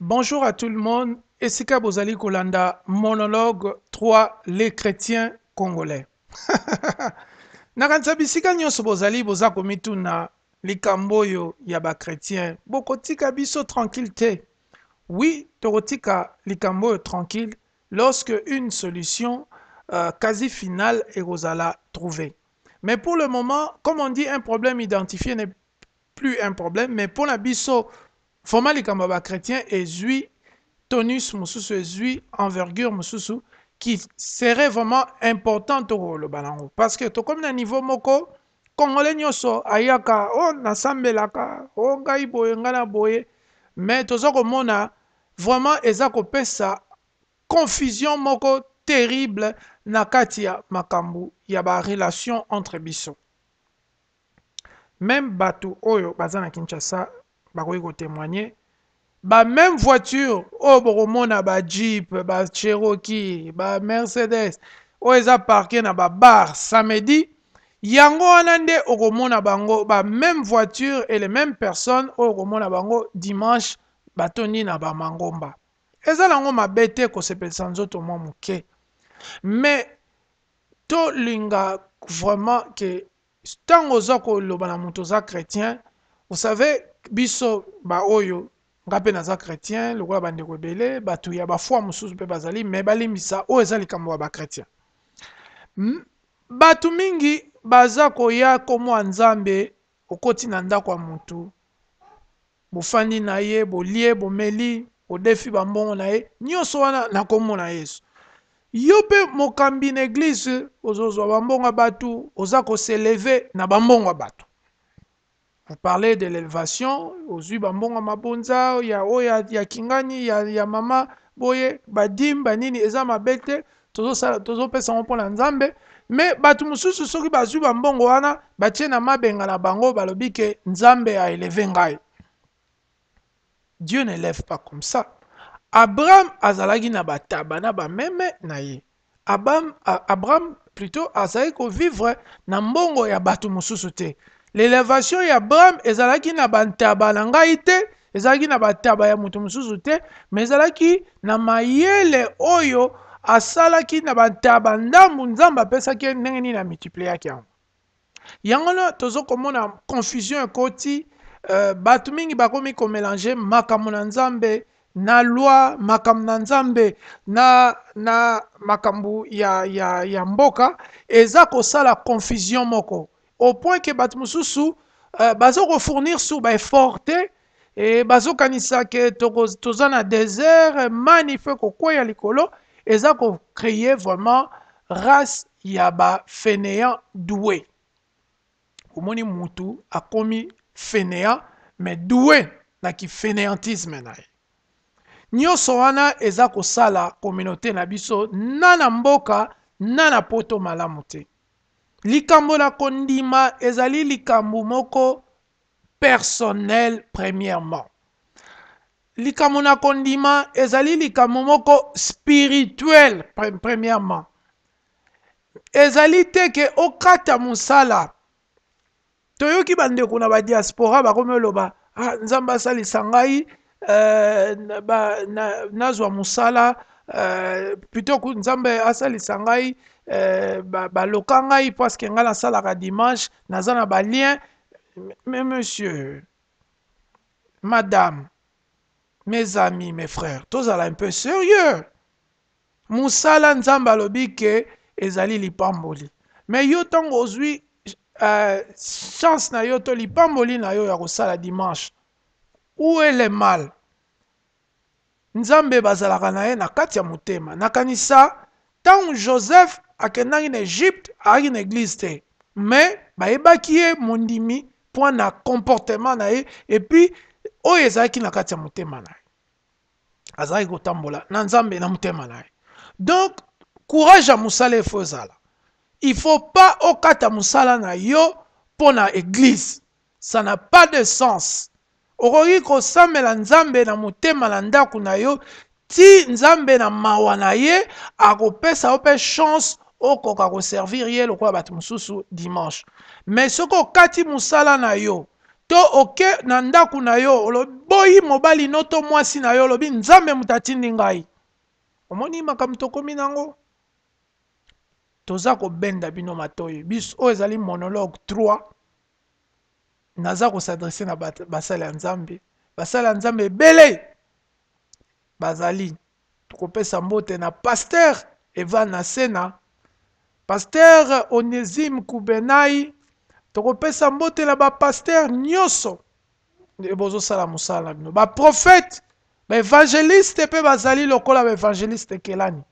Bonjour à tout le monde. Esika Bozali Kolanda, monologue 3, les chrétiens congolais. nakanisa bisika nyonso bozali boza komituna les yaba ya Boko bokotika biso tranquille oui torotika l'ikamboyo tranquille lorsque une solution euh, quasi finale Rosala trouvée mais pour le moment comme on dit un problème identifié n'est plus un problème mais pour la biso foma likambo et Zui tonus mosusu Zui envergure mosusu qui serait vraiment important le nango parce que comme le niveau moko congolais so, ayaka o nasambelaka on ngai boye on na boye mais on mona vraiment eza ça, confusion moko terrible na makambu. ya relation relation entre biso même batu oyo bazana na bakoki ba même voiture oyo ba cherokee ba mercedes oyo eza parke na bar samedi yango wana nde okomona bango même voiture et les mêmes personnes oyo okomona bango dimanche batondi na bamangomba ezala yango mabe te kosepelisa nzoto mwa mais me l'inga vraiment ke ntango oza koloba na moto oza chrétien vous savez biso baoyo nga mpe naza chrétien lokola bandeko ebele bato ya bafoi mosusu mpe bazali me balimbisa oyo eza likambo ya bachrétien bato mingi baza koya komo ya nzambe okoti na ndako ya motu bofandi na ye bolie bomeli odefi bambongo na ye nyonso wana na komo na yesu yo mpe mokambi na eglize ozozwa bambongo ya bato oza koseleve na bambongo ya bato Vous parlez de l'élevation, ozwi bambongo mabonza, ya oya ya kingani, ya, ya mama boye, badim, banini, eza mabe tozo tozopesa on mpona nzambe Mais bato mususu soki bazu bambongo wana batie na mabenga na bango balobi ke nzambe élevé ngai dieu n'élève pas comme ça abraham azalagi na bataba na meme na ye abraham, abraham plutôt azalaki vivre na mbongo ya bato mususu te l'élévation ya bram ezalaki na bantaba na ngai te ezalaki na bataba ya moto mosusu te me ezalaki na mayele oyo asalaki na bantaba ndambu nzambe apesaki ye ndenge nini amultipliaki yango yango no tozokomona confusion ekoti euh, bato mingi bakomi komélange makambo na nzambe na lwa makambo na nzambe na, na makambo ya, ya, ya mboka eza kosala confusion moko au point que bato mosusu uh, bazokofournir forte, et bazo e bazokanisa ke toza na désert mani fe et likolo eza créé vraiment race yaba fenea doué omoni mutu akomi fénéant mais doué na ki fainéantisme Nyo soana wana eza sala, communauté na biso nana mboka nana poto likambo na kondima ezali likambo moko personnel premièrement likambo na kondima ezali likambo moko spirituel premièrement ezali te ke okata mosala toyoki bandeko na badiaspora bakomi oloba ah, nzambe asalisa ngai euh, nazwa na, na mosala Euh, plutôt que nzambe sangai, baloka ngai la euh, sala dimanche nazana lien. mais monsieur madame mes amis mes frères est un peu sérieux que nzambe alobi ke ezali lipamboli Mais yo mais euh, chance na yo lipamboli na yo ya dimanche où est le mal nzambe bazalaka na ye na kati ya motema nakanisa ntango joseph akendaki na egypte ayaki na eglize te me bayebaki ye mondimi mpo na comportement na ye epuis oyo ezalaki na kati ya motema na ye azalaki kotambola na nzambe na motema na ye donc courage ya mosala efo ezala il faut pas okata mosala na yo mpo na eglize ça n'a pas de sens okoki kosambela nzambe na motema na ndako na yo ti nzambe na mawa na ye akopesa yo mpe chance okoka koservir ye lokola bato mosusu dimanche me soki okati mosala na yo to oke na ndako na yo oloboyi mobali no to mwasi na yo olobi nzambe moto atindi ngai omoni makambo tokomi nango toza kobenda bino matoyi biso oyo ezali monologue 3 naza s'adresser na basala ya nzambe basala ya nzambe ebele bazali tropesa mbote na pasteur evan na Pasteur pasteur onésime kubenai tropesa mbote na pasteur nyoso nde bozosala sala na bino ba évangéliste. Pe bazali lokola baevangeliste Kelani.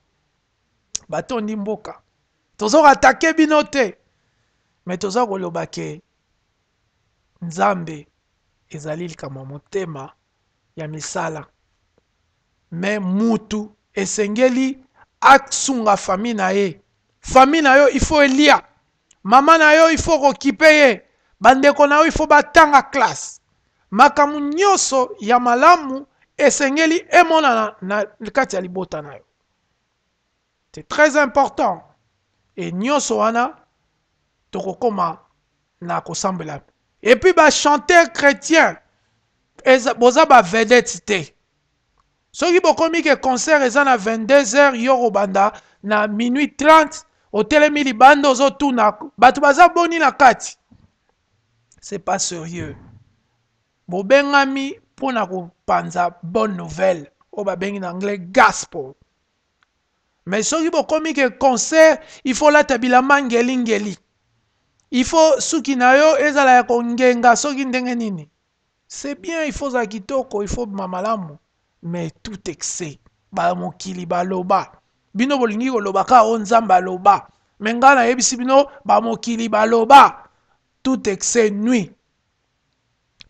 batondi mboka tozoka atake attaquer Binote? Mais toza koloba ke nzambe ezali likambo ya motema ya misala me mutu esengeli asunga fami na ye fami na yo ifo elia mama na yo ifo kokipe ye bandeko na yo ifo batanga klase makambo nyonso ya malamu esengeli emonana na kati ya libota na yo c'est très important e nyonso wana tokokóma na kosambela Et puis, bah, chanteur chrétien, boza ba vedette qui soki commis ke concert eza à 22h Yorobanda, na minuit 30 au libanda ozotuna bato baza boni na kati c'est pas sérieux bobengami ko panza bonne nouvelle oyo babengi na anglais gospel mais soki bokomi ke concert il faut tabila bilamba ngelingeli il faut na yo ezala ya kongenga soki ndenge nini c'est bien ifozala kitoko ifobima malamu mais tout excès ba baloba bino bolingi koloba ka o nzambe aloba me ngai nayebisi bino baloba tout excès nuit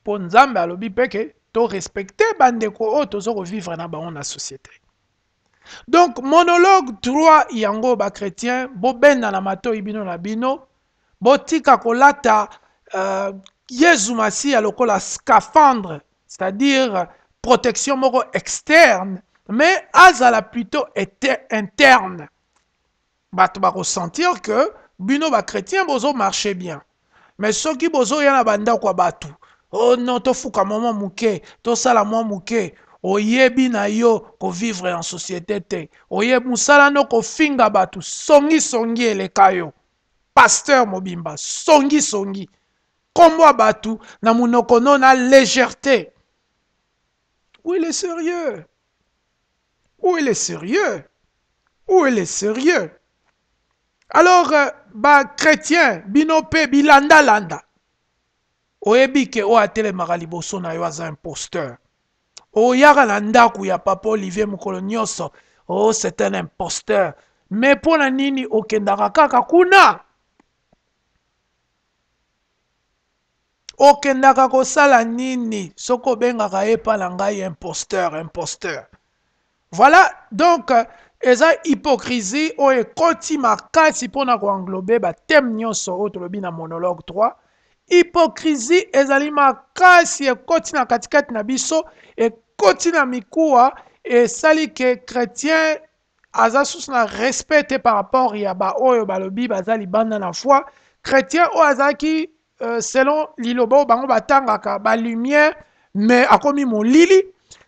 mpo nzambe peke. peke torespecte bandeko oto zo vivre na bango na société donc monologue 3 yango ba bo benda na mato bino na bino botika kolata uh, yezu masiya lokola scaphandre c'est-à-dire protection moko externe mais azala plutôt interne bato bakosentir que bino bakrétien bozomarche bien mais soki bozoya na bandako ya bato o oh non tofukama mwa moke tosala mwa moke oyebi na yo kovivre en société te oyebi mosala no kofinga bato songisongi eleka yo pasteur mobimba songi songi kombo batou bato na monoko na légèreté où est le sérieux où est le sérieux où est le sérieux alors euh, chrétien, bino Binope landa Landa, ke o atele liboso na yo aza imposteur ya landa ku ya papa olivier mokolo oh, c'est un imposteur Mais pour la nini okendaka kaka kuna okendaka kosala nini soko nini ye epa e ngai imposteur imposteur voilà donc eza hypocrisie oyo ekoti makasi mpona englobe, bateme nyonso oyo tolobi na monologue 3 hypocrisie ezali makasi koti na katikati na biso koti na mikuwa esali ke chrétien aza na respect par rapport ya oyo balobi baza libanda na foi chrétien o azaki. euh, selon liloba oyo bango batangaka balumière mais akomi molili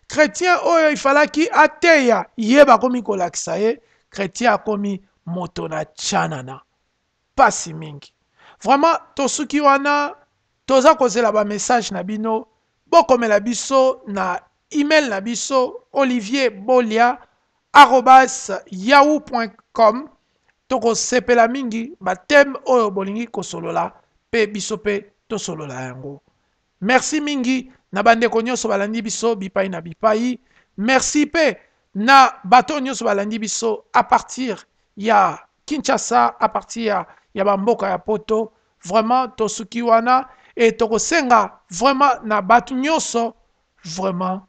chrétien oyo efalaki ateya ye bakomi kolakisa ye chrétien akomi moto na tyanana pasi mingi vraiment tosuki wana toza kozela bamessage na bino bokomela biso na email na biso olivier bolia arobas yahoo com tokosepela mingi bateme oyo bolingi kosolola bisope to solo la yango merci mingi na konyo so balandi biso na bipayi. merci pe na bato so balandi biso à partir ya kinshasa A partir ya, ya bamboka ya poto vraiment tosuki wana e tokosenga vraiment na bato so, vraiment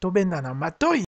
To na matoi